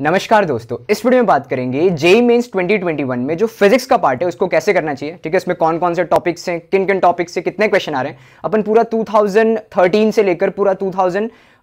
नमस्कार दोस्तों इस वीडियो में बात करेंगे जेई मेंस 2021 में जो फिजिक्स का पार्ट है उसको कैसे करना चाहिए ठीक है इसमें कौन कौन से टॉपिक्स हैं किन किन टॉपिक्स से कितने क्वेश्चन आ रहे हैं अपन पूरा 2013 से लेकर पूरा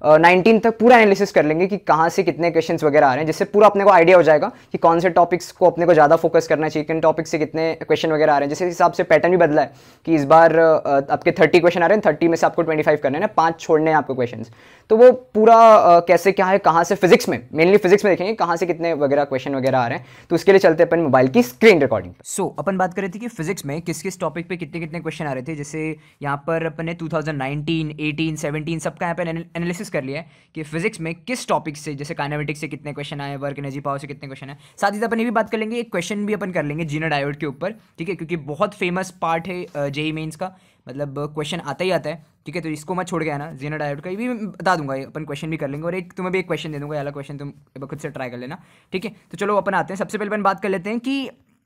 नाइनटीन तक पूरा एनालिसिस कर लेंगे कि कहाँ से कितने क्वेश्चंस वगैरह आ रहे हैं जिससे पूरा अपने को आइडिया हो जाएगा कि कौन से टॉपिक्स को अपने को ज़्यादा फोकस करना चाहिए किन टॉपिक से कितने क्वेश्चन वगैरह आ रहे हैं जिस हिसाब से पैटर्न भी बदला है कि इस बार आपके थर्टी क्वेश्चन आ रहे हैं थर्टी में से आपको ट्वेंटी फाइव करने है पाँच छोड़ने हैं आपको क्वेश्चन तो वो पूरा कैसे क्या है कहाँ से फिजिक्स में मेनली फिजिक्स में देखेंगे कहाँ से कितने वगैरह क्वेश्चन वगैरह आ रहे हैं तो उसके लिए चलते अपन मोबाइल की स्क्रीन रिकॉर्डिंग सो अपन बात कर रहे थे कि फिजिक्स में किस किस टॉपिक पे कितने कितने क्वेश्चन आ रहे थे जैसे यहाँ पर अपने नाइनटीन एटीन सेवनटीन सबका यहाँ पर एनालिसिस एनालिसिस कर लिया है कि फिजिक्स में किस टॉपिक से जैसे काइनामेटिक्स से कितने क्वेश्चन आए वर्क एनर्जी पावर से कितने क्वेश्चन है साथ ही साथ अपन ये भी बात कर लेंगे एक क्वेश्चन भी अपन कर लेंगे जीनो डायोड के ऊपर ठीक है क्योंकि बहुत फेमस पार्ट है जेई मेन्स e का मतलब क्वेश्चन आता ही आता है ठीक है तो इसको मैं छोड़ गया ना जीना डायोड का ये भी बता दूंगा अपन क्वेश्चन भी कर लेंगे और एक तुम्हें भी एक क्वेश्चन दे दूंगा अला क्वेश्चन तुम खुद से ट्राई कर लेना ठीक है तो चलो अपन आते हैं सबसे पहले अपन बात कर लेते हैं कि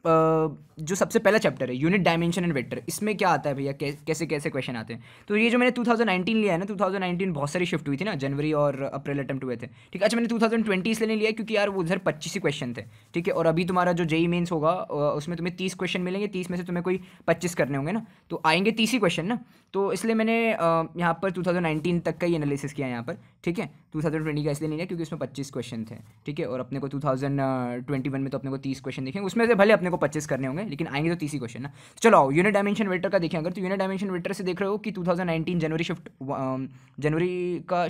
जो सबसे पहला चैप्टर है यूनिट डायमेंशन एंड वेक्टर इसमें क्या आता है भैया कैसे कैसे क्वेश्चन आते हैं तो ये जो मैंने 2019 लिया है ना 2019 बहुत सारी शिफ्ट हुई थी ना जनवरी और अप्रैल अटैम्प्ट हुए थे ठीक है अच्छा मैंने 2020 इसलिए नहीं लिया क्योंकि यार वो उधर पच्चीस ही क्वेश्चन थे ठीक है और अभी तुम्हारा जो जेई मेन्स e होगा उसमें तुम्हें तीस क्वेश्चन मिलेंगे तीस में से तुम्हें कोई पच्चीस करने होंगे ना तो आएंगे तीस ही क्वेश्चन ना तो इसलिए मैंने यहाँ पर टू तक का ही एनालिसिस किया यहाँ पर ठीक है टू का इसलिए नहीं लिया क्योंकि उसमें पच्चीस क्वेश्चन थे ठीक है और अपने को टू में तो अपने को तीस क्वेश्चन देखेंगे उसमें से भले अपने अपने को पच्चीस करने होंगे लेकिन आएंगे तो तीसरी क्वेश्चन ना तो चलो यूनिट डायमेंशन वेटर का देखें अगर तो यूनिट डायमेंशन वेटर से देख रहे हो कि 2019 जनवरी शिफ्ट जनवरी का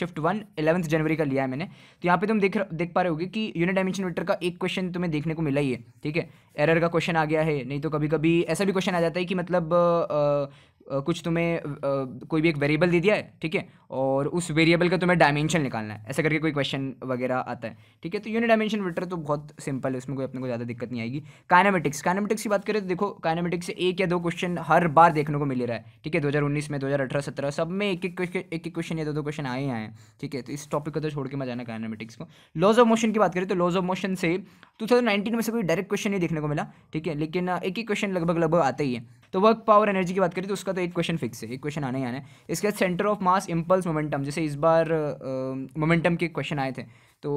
शिफ्ट वन एलेवंथ जनवरी का लिया है मैंने तो यहाँ पे तुम देख देख पा रहे हो कि यूनिट डायमेंशन वेटर का एक क्वेश्चन तुम्हें देखने को मिला ही है ठीक है एरर का क्वेश्चन आ गया है नहीं तो कभी कभी ऐसा भी क्वेश्चन आ जाता है कि मतलब कुछ तुम्हें कोई भी एक वेरिएबल दे दिया है ठीक है और उस वेरिएबल का तुम्हें डायमेंशन निकालना है ऐसा करके कोई क्वेश्चन वगैरह आता है ठीक है तो यूनिट डायमेंशन वेक्टर तो बहुत सिंपल है उसमें कोई अपने को ज़्यादा दिक्कत नहीं आएगी काइनामेटिक्स काइनामेटिक्स की बात करें तो देखो काइनामेटिक्स से एक या दो क्वेश्चन हर बार देखने को मिल रहा है ठीक है दो में दो हज़ार सब में एक एक एक एक क्वेश्चन या दो दो क्वेश्चन आए हैं हैं ठीक है तो इस टॉपिक को तो छोड़ के मैं जाना काइनामेटिक्स को लॉज ऑफ मोशन की बात करें तो लॉज ऑफ मोशन से टू में से कोई डायरेक्ट क्वेश्चन नहीं देखने को मिला ठीक है लेकिन एक ही क्वेश्चन लगभग लगभग आता ही है तो वर्क पावर एनर्जी की बात करें तो उसका तो एक क्वेश्चन फिक्स है एक क्वेश्चन आने ही आना है इसके बाद centre of mass impulse momentum जैसे इस बार मोमेंटम के क्वेश्चन आए थे तो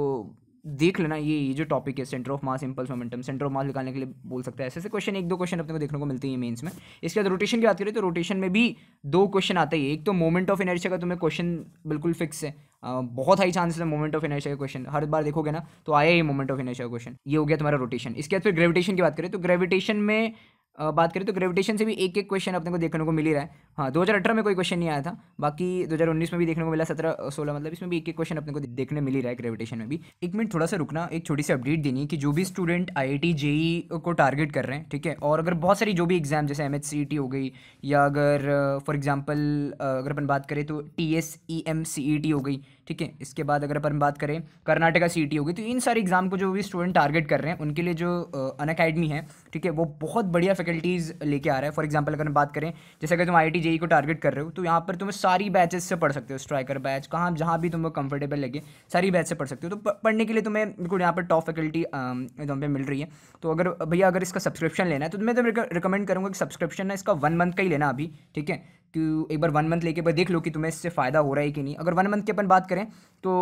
देख लेना ये ये जो टॉपिक है centre of mass impulse momentum centre of mass निकालने के लिए बोल सकते हैं ऐसे ऐसे क्वेश्चन एक दो क्वेश्चन अपने को देखने को मिलते हैं मेंस में इसके बाद रोटेशन की बात करें तो रोटेशन में भी दो क्वेश्चन आते हैं एक तो मोमेंट ऑफ एनर्जी का तुम्हें क्वेश्चन बिल्कुल फिक्स है आ, बहुत हाई चांसेस है मोमेंट ऑफ एनर्जी का क्वेश्चन हर बार देखोगे ना तो आया ही मोमेंट ऑफ एनर्जी का क्वेश्चन ये हो गया तुम्हारा रोटेशन इसके बाद फिर ग्रेविटेशन की बात करें तो ग्रेविटेशन में बात करें तो ग्रेविटेशन से भी एक एक क्वेश्चन अपने को देखने को मिल ही रहा है हाँ दो में कोई क्वेश्चन नहीं आया था बाकी 2019 में भी देखने को मिला सत्रह सोलह मतलब इसमें भी एक एक क्वेश्चन अपने को देखने मिल ही रहा है ग्रेविटेशन में भी एक मिनट थोड़ा सा रुकना एक छोटी सी अपडेट देनी है कि जो भी स्टूडेंट आई आई को टारगेट कर रहे हैं ठीक है और अगर बहुत सारी जो भी एग्जाम जैसे एम e हो गई या अगर फॉर एग्जाम्पल अगर अपन बात करें तो T S E M C E T हो गई ठीक है इसके बाद अगर अपन बात करें कर्नाटका सी ई e हो गई तो इन सारे एग्जाम को जो भी स्टूडेंट टारगेट कर रहे हैं उनके लिए जो अन अकेडमी है ठीक है वो बहुत बढ़िया फैकल्टीज़ लेके आ रहा है फॉर एग्जाम्पल अगर हम बात करें जैसे अगर तुम आई आई e को टारगेट कर रहे हो तो यहाँ पर तुम्हें सारी बैचेस से पढ़ सकते हो स्ट्राइकर बैच कहाँ जहाँ भी तुमको कंफर्टेबल लगे सारी बैच से पढ़ सकते हो तो पढ़ने के लिए तुम्हें बिल्कुल यहाँ पर टॉप फैकल्टी तुम पे मिल रही है तो अगर भैया अगर इसका सब्सक्रिप्शन लेना है तो मैं तो रिकमेंड करूँगा कि सब्सक्रिप्शन है इसका वन मंथ का ही लेना अभी ठीक है कि एक बार वन मंथ लेके देख लो कि तुम्हें इससे फ़ायदा हो रहा है कि नहीं अगर वन मंथ की अपन बात करें तो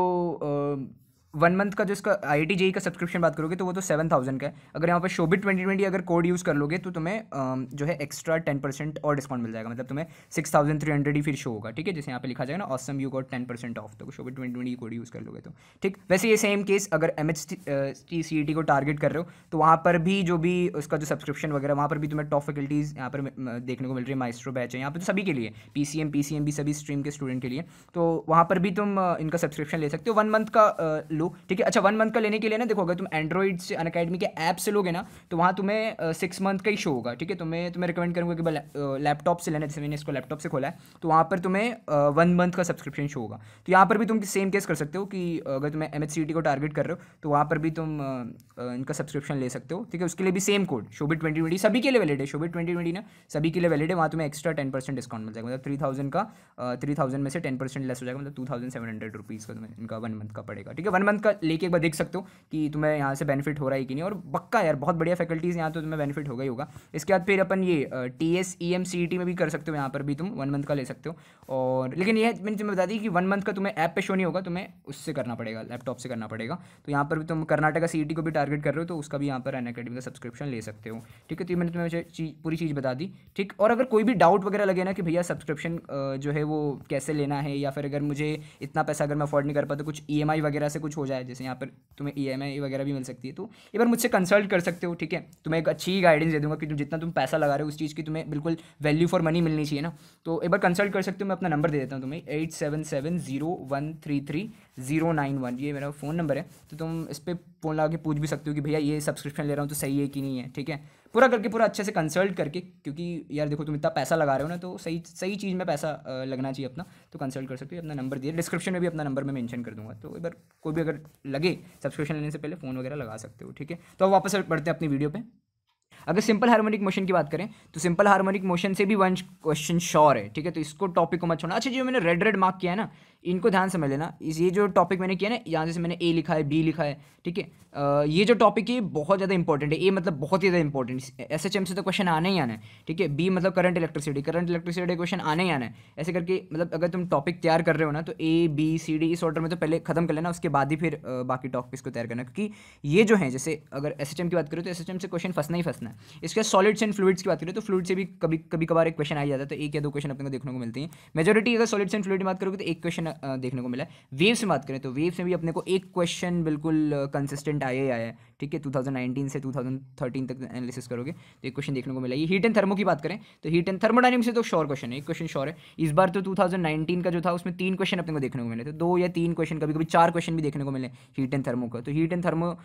वन मंथ का जो इसका आई टी जी का सब्सक्रिप्शन बात करोगे तो वो तो सेवन थाउजेंड का है अगर यहाँ पर शोबिट ट्वेंटी ट्वेंटी अगर कोड यूज़ कर लोगे तो तुम्हें जो है एक्स्ट्रा टेन परसेंट और डिस्काउंट मिल जाएगा मतलब तुम्हें सिक्स थाउजेंड थ्री हंड्रेड ही फिर शो होगा ठीक है जैसे यहाँ पे लिखा जाएगा ना awesome you got ten percent off तो Shobhit twenty twenty code use कर लोगे तो ठीक वैसे ये सेम केस अगर M H T C E T को टारगेट कर रहे हो तो वहाँ पर भी जो भी उसका जो सब्सक्रिप्शन वगैरह वहाँ पर भी तुम्हें टॉप फैकल्टीज़ यहाँ पर देखने को मिल रही है माइस्ट्रो बैच है यहाँ पर तो सभी के लिए P C M P C M भी सभी स्ट्रीम के स्टूडेंट के लिए तो वहाँ पर भी तुम इनका सब्सक्रिप्शन ले सकते हो वन मंथ का लो ठीक है अच्छा वन मंथ का लेने के लिए ना देखो अगर तुम एंड्रॉइड से अनकेडमी के ऐप से लोगे ना तो वहाँ तुम्हें सिक्स मंथ का ही शो होगा ठीक है तो मैं तुम्हें रिकमेंड करूँगा कि भाई लैपटॉप से लेना जैसे मैंने इसको लैपटॉप से खोला है तो वहाँ पर तुम्हें वन मंथ का सब्सक्रिप्शन शो होगा तो यहाँ पर भी तुम सेम केस कर सकते हो कि अगर तुम्हें एम को टारगेट कर रहे हो तो वहाँ पर भी तुम इनका सब्सक्रिप्शन ले सकते हो ठीक है उसके लिए भी सेम कोड शोबी ट्वेंटी सभी के लिए वैलिड है शोबी ट्वेंटी ना सभी के लिए वैलिड है वहाँ तुम्हें एक्स्ट्रा टेन डिस्काउंट मिल जाएगा मतलब थ्री का थ्री में से टेन लेस हो जाएगा मतलब two thousand seven hundred rupees का तुम्हें इनका वन मंथ का पड़ेगा ठीक है वन मंथ का लेके एक बार देख सकते हो कि तुम्हें यहाँ से बेनिफिट हो रहा है कि नहीं और पक्का यार बहुत बढ़िया फैकल्टीज़ यहाँ तो तुम्हें बेनिफिट होगा ही होगा इसके बाद फिर अपन ये T S E M C T में भी कर सकते हो यहाँ पर भी तुम वन मंथ का ले सकते हो और लेकिन ये मैंने तुम्हें बता दी कि वन मंथ का तुम्हें ऐप पे शो नहीं होगा तुम्हें उससे करना पड़ेगा लैपटॉप से करना पड़ेगा तो यहाँ पर भी तुम कर्नाटका सी e को भी टारगेट कर रहे हो तो उसका भी यहाँ पर एन अकेडमी का सब्सक्रिप्शन ले सकते हो ठीक है तो मैंने तुम्हें पूरी चीज़ बता दी ठीक और अगर कोई भी डाउट वगैरह लगे ना कि भैया सब्सक्रिप्शन जो है वो कैसे लेना है या फिर अगर मुझे इतना पैसा अगर मैं अफोर्ड नहीं कर पाता कुछ ई e वगैरह से कुछ हो जाए जैसे यहाँ पर तुम्हें ई e वगैरह भी मिल सकती है तो एक बार मुझसे कंसल्ट कर सकते हो ठीक है तुम्हें तो एक अच्छी गाइडेंस दे दूँगा कि तुम जितना तुम पैसा लगा रहे हो उस चीज़ की तुम्हें बिल्कुल वैल्यू फॉर मनी मिलनी चाहिए ना तो एक बार कंसल्ट कर सकते हो मैं अपना नंबर दे देता हूँ तुम्हें eight seven seven zero one three three zero nine one ये मेरा फ़ोन नंबर है तो तुम इस पर फ़ोन लगा के पूछ भी सकते हो कि भैया ये सब्सक्रिप्शन ले रहा हूँ तो सही है कि नहीं है ठीक है पूरा करके पूरा अच्छे से कंसल्ट करके क्योंकि यार देखो तुम इतना पैसा लगा रहे हो ना तो सही सही चीज़ में पैसा लगना चाहिए अपना तो कंसल्ट कर सकते हो अपना नंबर दिया डिस्क्रिप्शन में भी अपना नंबर मैं मैंशन कर दूँगा तो एक बार कोई भी अगर लगे सब्सक्रिप्शन लेने से पहले फ़ोन वगैरह लगा सकते हो ठीक है तो अब वापस बढ़ते हैं अपनी वीडियो पर अगर सिंपल हार्मोनिक मोशन की बात करें तो सिंपल हार्मोनिक मोशन से भी वन क्वेश्चन श्योर है ठीक है तो इसको टॉपिक को मत छोड़ना अच्छा जो मैंने रेड रेड मार्क किया है ना इनको ध्यान समझ लेना इस ये जो टॉपिक मैंने किया ना यहाँ से मैंने ए लिखा है बी लिखा है ठीक है ये जो टॉपिक है बहुत ज़्यादा इंपॉर्टेंट है ए मतलब बहुत ही ज़्यादा इंपॉर्टेंट एस एच एम से तो क्वेश्चन आना ही आना है ठीक है बी मतलब current electricity current electricity question आना ही आना है ऐसे करके मतलब अगर तुम टॉपिक तैयार कर रहे हो ना तो ए बी सी डी इस ऑर्डर में तो पहले खत्म कर लेना उसके बाद ही फिर बाकी टॉपिक्स को तैयार करना क्योंकि ये जो है जैसे अगर एस एच एम की बात करें तो एस एच एम से क्वेश्चन फंसना ही फंसना करना है इसके सॉलिड्स एंड फ्लूड्स की बात करें तो फ्लूड से भी कभी कभी कभार एक क्वेश्चन आ जाता है तो एक या दो क्वेश्चन अपने को देखने को मिलते हैं मेजोरिटी अगर सॉलिड्स एंड फ्लूड की बात करोगे तो एक क्वेश्चन देखने को मिला है वेव्स में बात करें तो वेव्स में भी अपने को एक क्वेश्चन बिल्कुल कंसिस्टेंट आया ही आया है ठीक है 2019 से 2013 तक एनालिसिस करोगे तो एक क्वेश्चन देखने को मिला ये हीट एंड थर्मो की बात करें तो हीट एंड थर्मोडाइनमिक्स से तो श्योर क्वेश्चन है एक क्वेश्चन श्योर है इस बार तो 2019 का जो था उसमें तीन क्वेश्चन अपने को देखने को मिले तो दो या तीन क्वेश्चन कभी कभी चार क्वेश्चन भी देखने को मिले हीट एंड थर्मो का तो हीट एंड थर्मो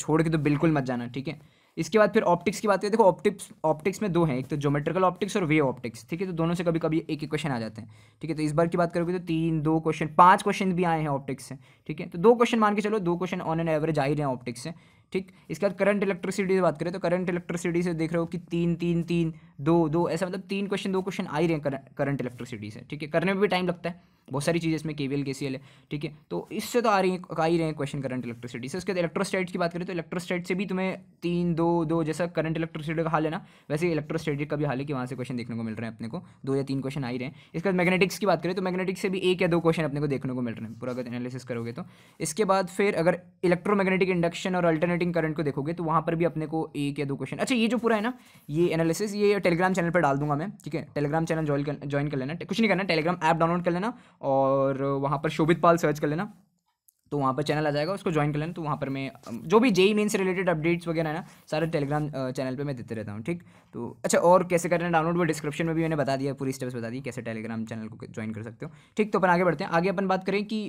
छोड़ के तो बिल्कुल मत जाना ठीक है इसके बाद फिर ऑप्टिक्स की बात करें देखो ऑप्टिक्स ऑप्टिक्स में दो हैं एक तो जोमेट्रिकल ऑप्टिक्स और वे ऑप्टिक्स ठीक है तो दोनों से कभी कभी एक एक क्वेश्चन आ जाते हैं ठीक है तो इस बार की बात करोगे तो तीन दो क्वेश्चन पांच क्वेश्चन भी आए हैं ऑप्टिक्स से ठीक है तो दो क्वेश्चन मान के चलो दो क्वेश्चन ऑन एन एवरेज आ ही रहे हैं ऑप्टिक्स से ठीक इसके बाद करंट इलेक्ट्रिसिटी से बात करें तो करंट इलेक्ट्रिसिटी से देख रहे हो कि तीन तीन तीन दो दो ऐसा मतलब तीन क्वेश्चन दो क्वेश्चन आ ही रहे हैं करंट इलेक्ट्रिसिटी से ठीक है करने में भी टाइम लगता है बहुत सारी चीज़ें इसमें के वी एल के सी एल है ठीक है तो इससे तो आ रही आ ही रहे हैं क्वेश्चन करंट इलेक्ट्रिसिटी से उसके बाद इलेक्ट्रोस्टेट की बात करें तो इलेक्ट्रोस्टेट से भी तुम्हें तीन दो दो जैसा करंट इलेक्ट्रिसिटी का हाल है ना वैसे इलेक्ट्रोस्टेटिक का भी हाल है कि वहाँ से क्वेश्चन देखने को मिल रहे हैं अपने को दो या तीन क्वेश्चन आ ही रहे हैं इसके बाद मैग्नेटिक्स की बात करें तो मैग्नेटिक्स से भी एक या दो क्वेश्चन अपने को देखने को मिल रहे हैं पूरा अगर एनालिसिस करोगे तो इसके बाद फिर अगर इलेक्ट्रोमैग्नेटिक इंडक्शन और अल्टरनेटिंग करंट को देखोगे तो वहाँ पर भी अपने को एक या दो क्वेश्चन अच्छा ये जो पूरा है ना ये एनालिसिस ये टेलीग्राम चैनल पर डाल दूंगा मैं ठीक है टेलीग्राम चैनल ज्वाइन कर लेना कुछ नहीं करना टेलीग्राम ऐप डाउनलोड कर लेना और वहाँ पर शोभित पाल सर्च कर लेना तो वहाँ पर चैनल आ जाएगा उसको ज्वाइन कर लेना तो वहाँ पर मैं जो भी जेई मेन से रिलेटेड अपडेट्स वगैरह है ना सारे टेलीग्राम चैनल पे मैं देते रहता हूँ ठीक तो अच्छा और कैसे करना डाउनलोड वो डिस्क्रिप्शन में भी मैंने बता दिया पूरी स्टेप्स बता दी कैसे टेलीग्राम चैनल को ज्वाइन कर सकते हो ठीक तो अपन आगे बढ़ते हैं आगे अपन बात करें कि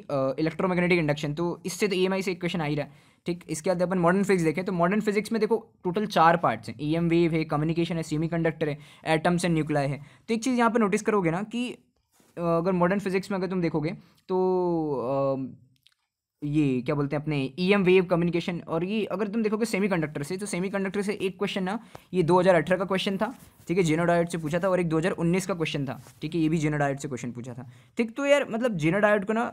इलेक्ट्रोमैग्नेटिक इंडक्शन तो इससे तो ई से एक क्वेश्चन आ ही रहा है ठीक इसके बाद अपन मॉडर्न फिजिक्स देखें तो मॉडर्न फिजिक्स में देखो टोटल चार पार्ट्स हैं ई एम वेव है कम्युनिकेशन है सेमी कंडक्टर है एटम्स एंड न्यूक्लाई है तो एक चीज़ यहाँ पर नोटिस करोगे ना कि अगर मॉडर्न फिजिक्स में अगर तुम देखोगे तो ये क्या बोलते हैं अपने ई एम वेव कम्युनिकेशन और ये अगर तुम देखोगे कंडक्टर से तो कंडक्टर से एक क्वेश्चन ना ये 2018 का क्वेश्चन था ठीक है डायट से पूछा था और एक 2019 का क्वेश्चन था ठीक है ये भी डायट से क्वेश्चन पूछा था ठीक तो यार मतलब जेनोडायोड को ना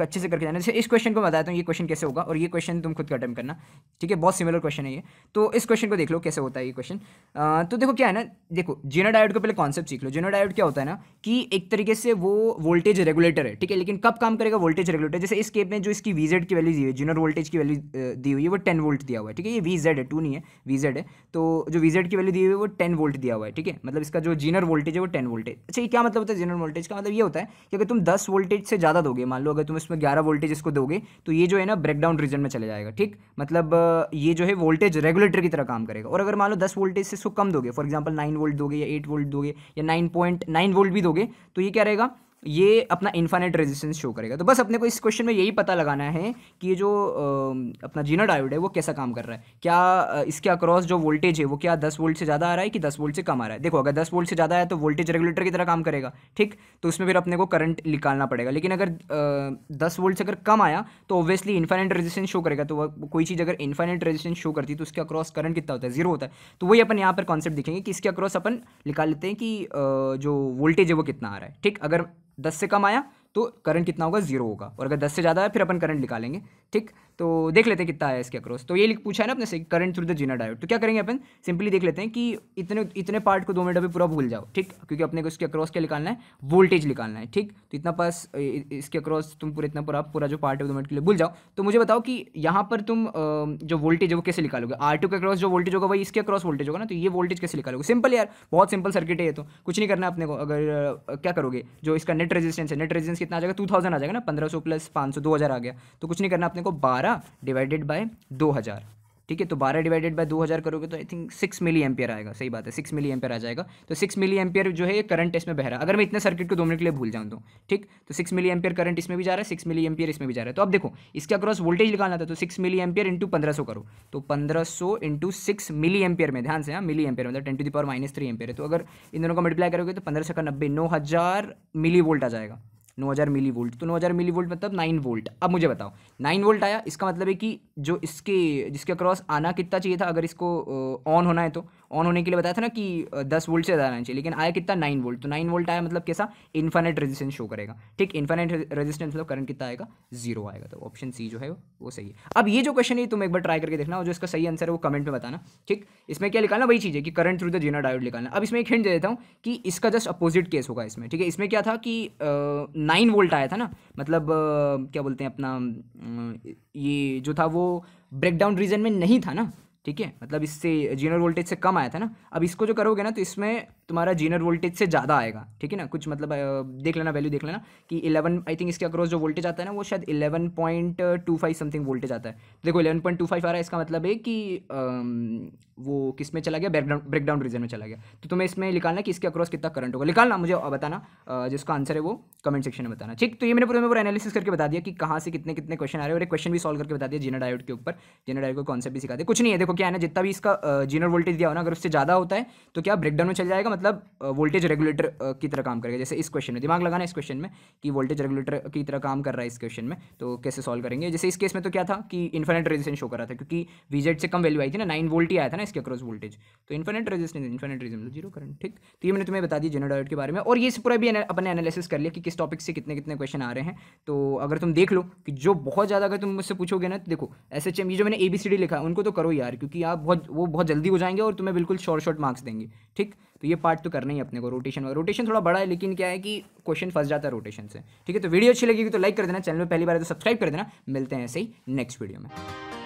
कच्चे से करके जाना जैसे इस क्वेश्चन को बताता हूँ ये क्वेश्चन कैसे होगा और ये क्वेश्चन तुम खुद का अटैम्प करना ठीक है बहुत सिमिलर क्वेश्चन है ये तो इस क्वेश्चन को देख लो कैसे होता है ये क्वेश्चन तो देखो क्या है ना देखो डायट को पहले कॉन्सेप्ट सीख लो जेनोडायोड क्या होता है ना कि एक तरीके से वो वोल्टेज रेगुलेटर है ठीक है लेकिन कब काम करेगा वोल्टेज रेगुलेटर जैसे इस केप में जो इसकी वी की वैल्यू दी हुई है जिनर वोल्टेज की वैल्यू दी हुई है वो टेन वोल्ट दिया हुआ है ठीक है ये वी है टू नहीं है वी है तो जो वी की वैल्यू दी हुई है वो टेन वोल्ट दिया हुआ है ठीक है मतलब इसका जो जीनर वोल्टेज है वो टेन वोल्टेज अच्छा ये क्या मतलब होता है जीनर वोल्टेज का मतलब ये होता है कि अगर तुम दस वोल्टेज से ज़्यादा दोगे मान लो अगर तुम इसमें ग्यारह वोल्टेज इसको दोगे तो ये जो है ना ब्रेकडाउन रीजन में चले जाएगा ठीक मतलब ये जो है वोल्टेज रेगुलेटर की तरह काम करेगा और अगर मान लो दस वोल्टेज से इसको कम दोगे फॉर एग्जाम्पल नाइन वोल्ट दोगे या एट वोल्ट दोगे या नाइन पॉइंट नाइन वोल्ट भी दोगे तो ये क्या रहेगा ये अपना इन्फानेट रेजिस्टेंस शो करेगा तो बस अपने को इस क्वेश्चन में यही पता लगाना है कि ये जो अपना जीना डायोड है वो कैसा काम कर रहा है क्या इसके अक्रॉस जो वोल्टेज है वो क्या दस वोल्ट से ज़्यादा आ रहा है कि दस वोल्ट से कम आ रहा है देखो अगर दस वोल्ट से ज़्यादा है तो वोल्टेज रेगुलेटर की तरह काम करेगा ठीक तो उसमें फिर अपने को करंट निकालना पड़ेगा लेकिन अगर दस वोल्ट से अगर कम आया तो ऑब्वियसली इन्फानेट रेजिस्टेंस शो करेगा तो कोई चीज़ अगर इन्फानेट रेजिस्टेंस शो करती है तो उसके अक्रॉस करंट कितना होता है जीरो होता है तो वही अपन यहाँ पर कॉन्सेप्ट देखेंगे कि इसके अक्रॉस अपन निकाल लेते हैं कि जो वोल्टेज है वो कितना आ रहा है ठीक अगर दस से कम आया तो करंट कितना होगा जीरो होगा और अगर दस से ज़्यादा है फिर अपन करंट निकालेंगे ठीक तो देख लेते हैं कितना है इसके अक्रॉस तो ये पूछा है ना अपने current through the Zener diode तो क्या करेंगे अपन सिंपली देख लेते हैं कि इतने इतने पार्ट को दो मिनट अभी पूरा भूल जाओ ठीक क्योंकि अपने को इसके अक्रॉस क्या निकालना है वोल्टेज निकालना है ठीक तो इतना पास इसके अक्रॉस तुम पूरे इतना पूरा पूरा जो पार्ट है दो मिनट के लिए भूल जाओ तो मुझे बताओ कि यहाँ पर तुम जो वोल्टेज है वो कैसे निकालोगे आर के अक्रॉस जो वोल्टेज होगा वही इसके अक्रॉस वोल्टेज होगा ना तो ये वोल्टेज कैसे निकालोगे सिंपल यार बहुत सिंपल सर्किट है ये तो कुछ नहीं करना अपने को अगर क्या करोगे जो इसका नेट रेजिस्टेंस है नेट रेजिस्टेंस कितना आ जाएगा टू आ जाएगा ना पंद्रह प्लस पाँच आ गया तो कुछ नहीं करना अपने को बारह बारह डिवाइडेड बाय दो हज़ार ठीक है तो बारह डिवाइडेड बाय दो हज़ार करोगे तो I think six milliampere आएगा सही बात है सिक्स मिली एम्पियर आ जाएगा तो सिक्स मिली एम्पियर जो है करंट इसमें बह रहा है अगर मैं इतने सर्किट को दो मिनट के लिए भूल जाऊँ तो ठीक तो सिक्स मिली एम्पियर करंट इसमें भी जा रहा है सिक्स मिली एम्पियर इसमें भी जा रहा है तो अब देखो इसके अक्रॉस वोल्टेज निकालना था तो सिक्स मिली एम्पियर इंटू पंद्रह सौ करो तो पंद्रह सौ इंटू सिक्स मिली एम्पियर में ध्यान से हाँ मिली एम्पियर मतलब ten to the power minus three ampere है तो अगर इन दोनों को मल्टीप्लाई करोगे तो पंद्रह सौ का नब्बे नौ हज़ार मिली वोल्ट आ जाएगा नौ हज़ार मिली वोल्ट तो नौ हज़ार मिली वोल्ट मतलब नाइन वोल्ट अब मुझे बताओ नाइन वोल्ट आया इसका मतलब है कि जो इसके जिसके क्रॉस आना कितना चाहिए था अगर इसको ऑन होना है तो ऑन होने के लिए बताया था ना कि दस वोल्ट से ज़्यादा आना चाहिए लेकिन आया कितना नाइन वोल्ट तो नाइन वोल्ट आया मतलब कैसा इन्फानेट रेजिस्टेंस शो करेगा ठीक इन्फानेट रेजिस्टेंस मतलब करंट कितना आएगा जीरो आएगा तो ऑप्शन सी जो है वो सही है अब ये जो क्वेश्चन है तुम एक बार ट्राई करके देखना और जो इसका सही आंसर है वो कमेंट में बताना ठीक इसमें क्या निकालना वही चीज़ है कि current through the Zener diode निकालना अब इसमें एक हिंट दे देता हूँ कि इसका जस्ट अपोजिट केस होगा इसमें ठीक है इसमें क्या था कि नाइन वोल्ट आया था ना मतलब क्या बोलते हैं अपना ये जो था वो ब्रेकडाउन रीजन में नहीं था ना ठीक है मतलब इससे जीनर वोल्टेज से कम आया था ना अब इसको जो करोगे ना तो इसमें तुम्हारा जीनर वोल्टेज से ज़्यादा आएगा ठीक है ना कुछ मतलब देख लेना वैल्यू देख लेना कि इलेवन आई थिंक इसके अक्रॉस जो वोल्टेज आता है ना वो शायद eleven point two five something voltage आता है तो देखो इलेवन पॉइंट टू फाइव आ रहा है इसका मतलब है कि वो किस में चला गया ब्रेकडाउन ब्रेकडाउन रीजन में चला गया तो तुम्हें इसमें निकालना कि इसके अक्रॉस कितना करंट होगा निकालना मुझे बताना जिसका आंसर है वो कमेंट सेक्शन में बताना ठीक तो ये मैंने पूरे में पूरा एनालिसिस करके बता दिया कि कहाँ से कितने कितने क्वेश्चन आ रहे हैं और एक क्वेश्चन भी सॉल्व करके बता दिया जीना डायोड के ऊपर जीना डायोड का कॉन्सेप्ट भी सिखा दिया कुछ नहीं है देखो क्या है ना जितना भी इसका जीनर वोल्टेज दिया हो ना अगर उससे ज़्यादा होता है तो क्या ब्रेकडाउन में चल जाएगा मतलब वोल्टेज रेगुलेटर की तरह काम करेगा जैसे इस क्वेश्चन में दिमाग लगाना इस क्वेश्चन में कि वोल्टेज रेगुलेटर की तरह काम कर रहा है इस क्वेश्चन में तो कैसे सॉल्व करेंगे जैसे इस केस में तो क्या था कि इन्फिनेट रेजिस्टेंस शो कर रहा था क्योंकि वीजेड से कम वैल्यू आई थी ना नाइन वोल्ट ही आया था ना इसके अक्रॉस वोल्टेज तो infinite resistance infinite resistance zero current ठीक तो ये मैंने तुम्हें बता दी जनरल डायोड के बारे में और ये पूरा भी अपने एनालिसिस कर लिया कि किस टॉपिक से कितने कितने क्वेश्चन आ रहे हैं तो अगर तुम देख लो कि जो बहुत ज़्यादा अगर तुम मुझसे पूछोगे ना तो देखो एस एच ये जो मैंने ए बी सी डी लिखा उनको तो करो यार क्योंकि आप बहुत वो बहुत जल्दी हो जाएंगे और तुम्हें बिल्कुल शॉर्ट शॉर्ट मार्क्स देंगे ठीक तो ये पार्ट तो करना ही अपने को रोटेशन वाला रोटेशन थोड़ा बड़ा है लेकिन क्या है कि क्वेश्चन फंस जाता है रोटेशन से ठीक है तो वीडियो अच्छी लगेगी तो लाइक कर देना चैनल में पहली बार तो सब्सक्राइब कर देना मिलते हैं ऐसे ही नेक्स्ट वीडियो में